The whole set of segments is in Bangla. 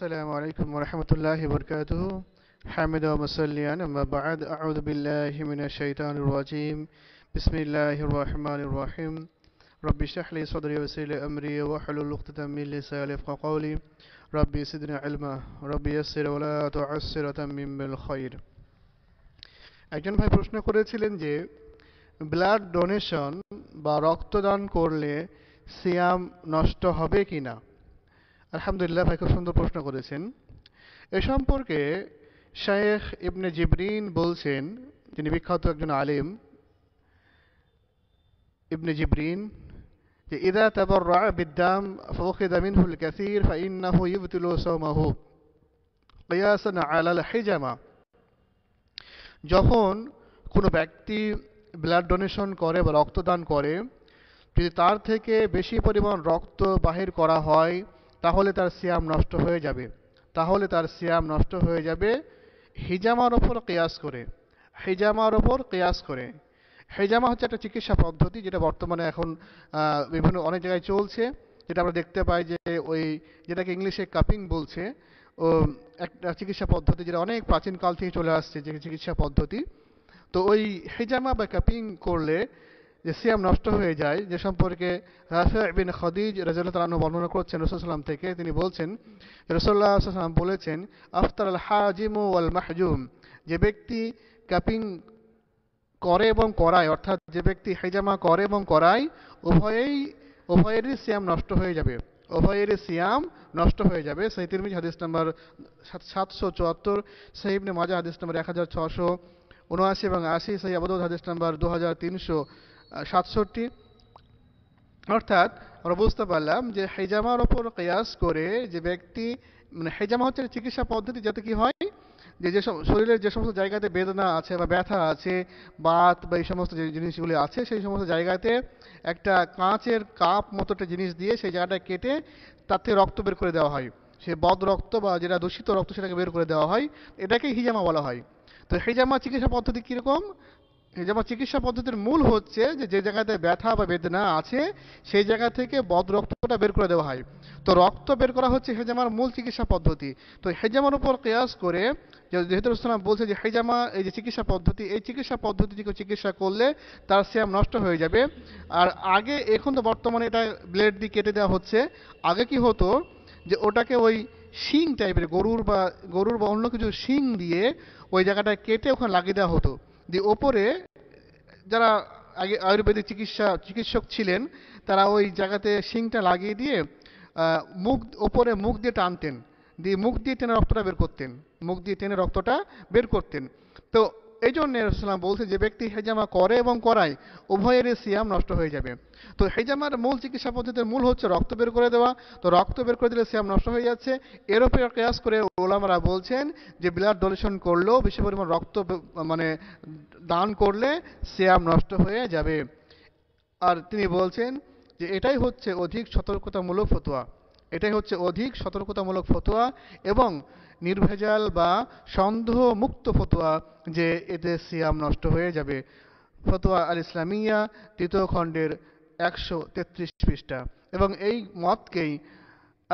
السلام عليكم ورحمة الله وبركاته حمد ومسليا أما بعد أعوذ بالله من الشيطان الرجيم بسم الله الرحمن الرحيم رب اشرح لي صدري ويسر لي أمري واحلل عقدة من لساني يفقهوا قولي ربي زدنا علما ربي يسر ولا تعسر تمم بالخير একজন ভাই প্রশ্ন করেছিলেন যে ব্লাড ডোনেশন বা রক্তদান করলে সিয়াম নষ্ট হবে কিনা আলহামদুলিল্লাহ ভাই খুব সুন্দর প্রশ্ন করেছেন এ সম্পর্কে শায়েখ ইবনে জিবরিন বলছেন তিনি বিখ্যাত একজন আলিম ইবনে জিবরিন যে ইদা তাবর রা বিদ্যাম দামিন হুল কাসির ইন্না হু ইবতুল সৌমাহু কিয়াসন আলাল হেজামা যখন কোনো ব্যক্তি ব্লাড ডোনেশন করে বা রক্তদান করে যদি তার থেকে বেশি পরিমাণ রক্ত বাহির করা হয় তাহলে তার সিয়াম নষ্ট হয়ে যাবে তাহলে তার সিয়াম নষ্ট হয়ে যাবে হিজামার ওপর কেয়াস করে হিজামার ওপর কেয়াস করে হেজামা হচ্ছে একটা চিকিৎসা পদ্ধতি যেটা বর্তমানে এখন বিভিন্ন অনেক জায়গায় চলছে যেটা আমরা দেখতে পাই যে ওই যেটাকে ইংলিশে কাপিং বলছে ও একটা চিকিৎসা পদ্ধতি যেটা অনেক প্রাচীনকাল থেকে চলে আসছে যে চিকিৎসা পদ্ধতি তো ওই হেজামা বা কাপিং করলে যে সিয়াম নষ্ট হয়ে যায় যে সম্পর্কে রাফে খদিজ রাজু বর্ণনা করছেন রসুলাম থেকে তিনি বলছেন রসুল্লাহাম বলেছেন আফতার আল হাজিম ওয়াল মাহজুম যে ব্যক্তি ক্যাপিং করে এবং করায় অর্থাৎ যে ব্যক্তি হেজামা করে এবং করায় উভয়েই উভয়েরই সিয়াম নষ্ট হয়ে যাবে উভয়েরই সিয়াম নষ্ট হয়ে যাবে সেই তিরমিজ হাদিস নাম্বার সাতশো চুয়াত্তর সাহিবনে মাজা হাদিস নাম্বার এক হাজার ছশো উনআশি এবং আশি সেই আবদ হাদিস নাম্বার দু হাজার তিনশো সাতষট্টি অর্থাৎ আমরা বুঝতে পারলাম যে হেজামার ওপর কেয়াস করে যে ব্যক্তি মানে হেজামা হচ্ছে চিকিৎসা পদ্ধতি যাতে কি হয় যে যে শরীরের যে সমস্ত জায়গাতে বেদনা আছে বা ব্যথা আছে বাত বা এই সমস্ত যে জিনিসগুলি আছে সেই সমস্ত জায়গাতে একটা কাঁচের কাপ মতো একটা জিনিস দিয়ে সেই জায়গাটা কেটে তার থেকে রক্ত বের করে দেওয়া হয় সে বদ রক্ত বা যেটা দূষিত রক্ত সেটাকে বের করে দেওয়া হয় এটাকে হিজামা বলা হয় তো হেজামা চিকিৎসা পদ্ধতি কীরকম যেমন চিকিৎসা পদ্ধতির মূল হচ্ছে যে যে জায়গাতে ব্যথা বা বেদনা আছে সেই জায়গা থেকে বদ রক্তটা বের করে দেওয়া হয় তো রক্ত বের করা হচ্ছে হেজামার মূল চিকিৎসা পদ্ধতি তো হেজামার উপর কেয়াস করে যেহেতু ইসলাম বলছে যে হেজামা এই যে চিকিৎসা পদ্ধতি এই চিকিৎসা পদ্ধতিটিকে চিকিৎসা করলে তার শ্যাম নষ্ট হয়ে যাবে আর আগে এখন তো বর্তমানে এটা ব্লেড দিয়ে কেটে দেওয়া হচ্ছে আগে কি হতো যে ওটাকে ওই শিং টাইপের গরুর বা গরুর বা অন্য কিছু শিং দিয়ে ওই জায়গাটা কেটে ওখানে লাগিয়ে দেওয়া হতো দিয়ে ওপরে যারা আগে আয়ুর্বেদিক চিকিৎসা চিকিৎসক ছিলেন তারা ওই জায়গাতে শিংটা লাগিয়ে দিয়ে মুখ ওপরে মুখ দিয়ে টানতেন দিয়ে মুখ দিয়ে টেনে রক্তটা বের করতেন মুখ দিয়ে টেনে রক্তটা বের করতেন তো এই জন্য ইসলাম বলছে যে ব্যক্তি হেজামা করে এবং করায় উভয়েরই সিয়াম নষ্ট হয়ে যাবে তো হেজামার মূল চিকিৎসা পদ্ধতির মূল হচ্ছে রক্ত বের করে দেওয়া তো রক্ত বের করে দিলে সিয়াম নষ্ট হয়ে যাচ্ছে এর উপরে কেয়াস করে ওলামারা বলছেন যে ব্লাড ডোনেশন করলেও বেশি পরিমাণ রক্ত মানে দান করলে সিয়াম নষ্ট হয়ে যাবে আর তিনি বলছেন যে এটাই হচ্ছে অধিক সতর্কতামূলক ফতোয়া এটাই হচ্ছে অধিক সতর্কতামূলক ফতোয়া এবং নির্ভেজাল বা সন্দেহমুক্ত ফতোয়া যে এতে সিয়াম নষ্ট হয়ে যাবে ফতোয়া আল ইসলামিয়া তৃতীয় খণ্ডের একশো তেত্রিশ পৃষ্ঠা এবং এই মতকেই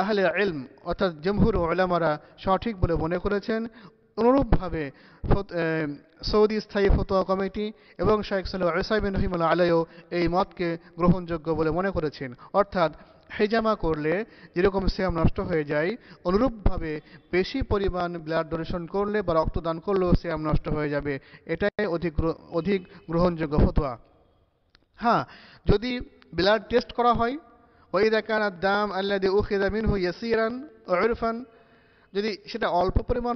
আহলে এলম অর্থাৎ জমহুর ওলামারা সঠিক বলে মনে করেছেন অনুরূপভাবে সৌদি স্থায়ী ফতোয়া কমিটি এবং শাহেক সাল আসাইবিন রহিমুল্লা আলয়ও এই মতকে গ্রহণযোগ্য বলে মনে করেছেন অর্থাৎ হেজামা করলে যেরকম শ্যাম নষ্ট হয়ে যায় অনুরূপভাবে বেশি পরিমাণ ব্লাড ডোনেশন করলে বা রক্তদান করলেও শ্যাম নষ্ট হয়ে যাবে এটাই অধিক অধিক গ্রহণযোগ্য ফতোয়া হ্যাঁ যদি ব্লাড টেস্ট করা হয় ওই কানার দাম আল্লাহ মিন হু ইয়াসিরান ইরফান যদি সেটা অল্প পরিমাণ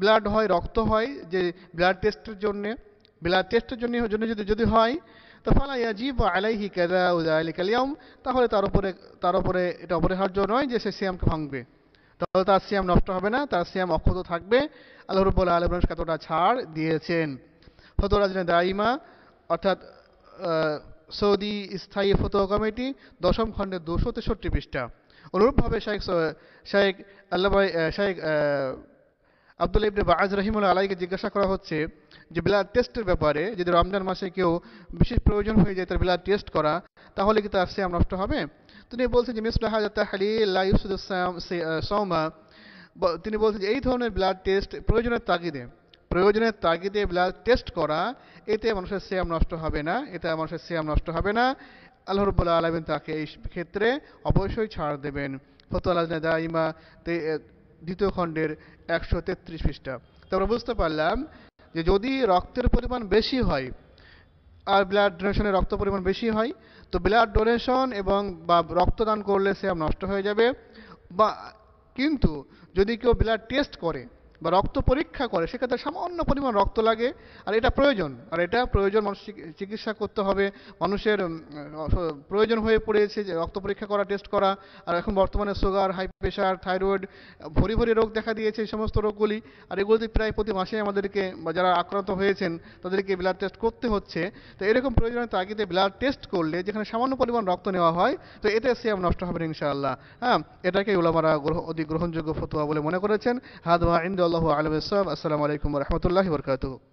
ব্লাড হয় রক্ত হয় যে ব্লাড টেস্টের জন্যে ব্লাড টেস্টের জন্য জন্য যদি যদি হয় তো ফালা ইয়াজিব আলাইহি কাজা উজা কালিয়াম তাহলে তার উপরে তার উপরে এটা অপরিহার্য নয় যে সে সিয়ামকে ভাঙবে তাহলে তার সিয়াম নষ্ট হবে না তার সিয়াম অক্ষত থাকবে আল্লাহ রব্বুল আলমের কতটা ছাড় দিয়েছেন ফতরাজনে দাইমা অর্থাৎ সৌদি স্থায়ী ফতোয়া কমিটি দশম খণ্ডে দুশো তেষট্টি পৃষ্ঠা অনুরূপভাবে শাহেক শাহেক আল্লাহ শাহেক আবদুল্লা ইবনে বাজ রহিমুল আলাইকে জিজ্ঞাসা করা হচ্ছে যে ব্লাড টেস্টের ব্যাপারে যদি রমজান মাসে কেউ বিশেষ প্রয়োজন হয়ে যায় তার ব্লাড টেস্ট করা তাহলে কি তার শ্যাম নষ্ট হবে তিনি বলছেন যে মিসলা হাজাত সৌমা তিনি বলছেন যে এই ধরনের ব্লাড টেস্ট প্রয়োজনের তাগিদে প্রয়োজনের তাগিদে ব্লাড টেস্ট করা এতে মানুষের শ্যাম নষ্ট হবে না এতে মানুষের শ্যাম নষ্ট হবে না আল্লাহ রব্বুল্লা আলমিন তাকে এই ক্ষেত্রে অবশ্যই ছাড় দেবেন ফতুয়াল ইমা দ্বিতীয় খণ্ডের একশো তেত্রিশ পৃষ্ঠা তো আমরা বুঝতে পারলাম যে যদি রক্তের পরিমাণ বেশি হয় আর ব্লাড ডোনেশনের রক্ত পরিমাণ বেশি হয় তো ব্লাড ডোনেশন এবং বা রক্তদান করলে সে নষ্ট হয়ে যাবে বা কিন্তু যদি কেউ ব্লাড টেস্ট করে বা রক্ত পরীক্ষা করে সেক্ষেত্রে সামান্য পরিমাণ রক্ত লাগে আর এটা প্রয়োজন আর এটা প্রয়োজন মানুষ চিকিৎসা করতে হবে মানুষের প্রয়োজন হয়ে পড়েছে যে রক্ত পরীক্ষা করা টেস্ট করা আর এখন বর্তমানে সুগার হাই প্রেশার থাইরয়েড ভরি ভরি রোগ দেখা দিয়েছে এই সমস্ত রোগগুলি আর এগুলোতে প্রায় প্রতি মাসে আমাদেরকে বা যারা আক্রান্ত হয়েছেন তাদেরকে ব্লাড টেস্ট করতে হচ্ছে তো এরকম প্রয়োজনে তাগিদে ব্লাড টেস্ট করলে যেখানে সামান্য পরিমাণ রক্ত নেওয়া হয় তো এতে সিয়াম নষ্ট হবে ইনশাআল্লাহ হ্যাঁ এটাকে ওলামারা অধিক গ্রহণযোগ্য ফতোয়া বলে মনে করেছেন হাত বা الله أعلم السلام السلام عليكم ورحمة الله وبركاته